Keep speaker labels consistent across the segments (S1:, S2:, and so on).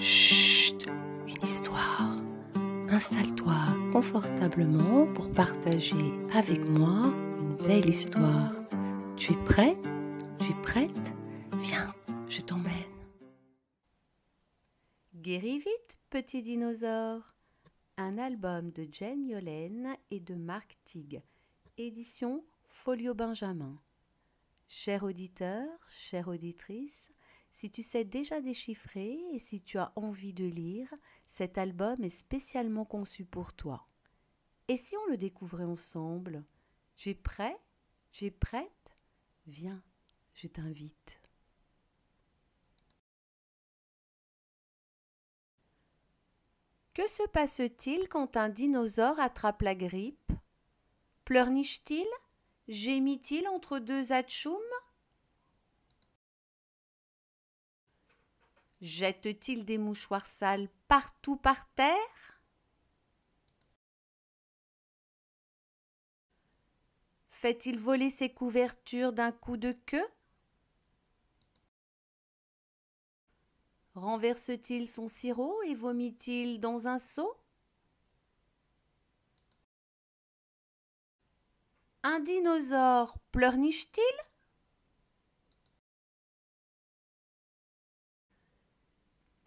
S1: Chut, une histoire. Installe-toi confortablement pour partager avec moi une belle histoire. Tu es prêt Tu es prête Viens, je t'emmène. Guéris vite, petit dinosaure. Un album de Jane Yolen et de Marc Tig. Édition Folio Benjamin. Cher auditeur, chère auditrice, si tu sais déjà déchiffrer et si tu as envie de lire, cet album est spécialement conçu pour toi. Et si on le découvrait ensemble J'ai prêt Tu prête Viens, je t'invite. Que se passe-t-il quand un dinosaure attrape la grippe Pleurniche-t-il Gémit-il entre deux atchoums Jette-t-il des mouchoirs sales partout par terre Fait-il voler ses couvertures d'un coup de queue Renverse-t-il son sirop et vomit-il dans un seau
S2: Un dinosaure pleurniche-t-il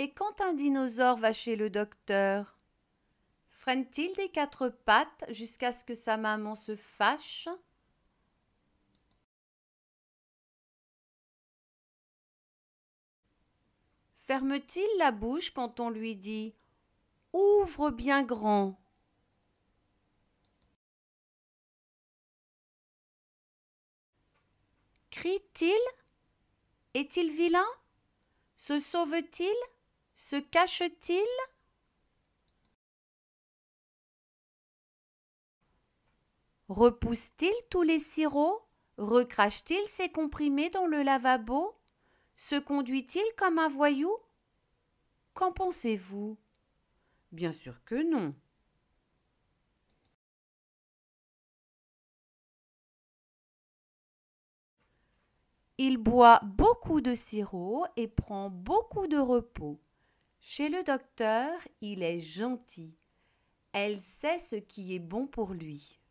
S1: Et quand un dinosaure va chez le docteur Freine-t-il des quatre pattes jusqu'à ce que sa maman se fâche Ferme-t-il la bouche quand on lui dit Ouvre bien grand
S2: Crie-t-il Est-il vilain Se sauve-t-il
S1: se cache-t-il Repousse-t-il tous les sirops Recrache-t-il ses comprimés dans le lavabo Se conduit-il comme un voyou
S2: Qu'en pensez-vous Bien sûr que non. Il boit beaucoup de sirop et prend beaucoup de
S1: repos. Chez le docteur, il est gentil. Elle sait ce qui est bon pour lui.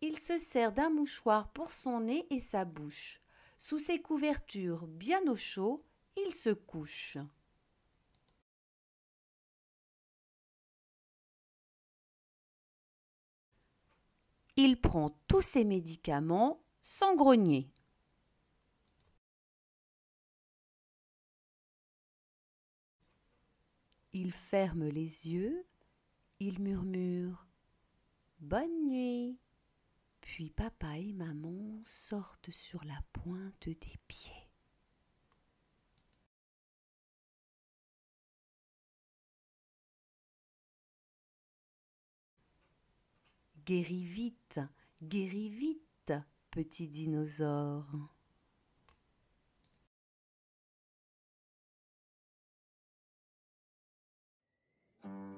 S1: Il se sert d'un mouchoir pour son nez et sa bouche. Sous ses couvertures bien au chaud, il se
S2: couche. Il prend tous ses médicaments sans grogner. Il ferme les yeux, il
S1: murmure Bonne nuit. Puis papa et maman
S2: sortent sur la pointe des pieds. Guéris vite, guéris vite, petit dinosaure.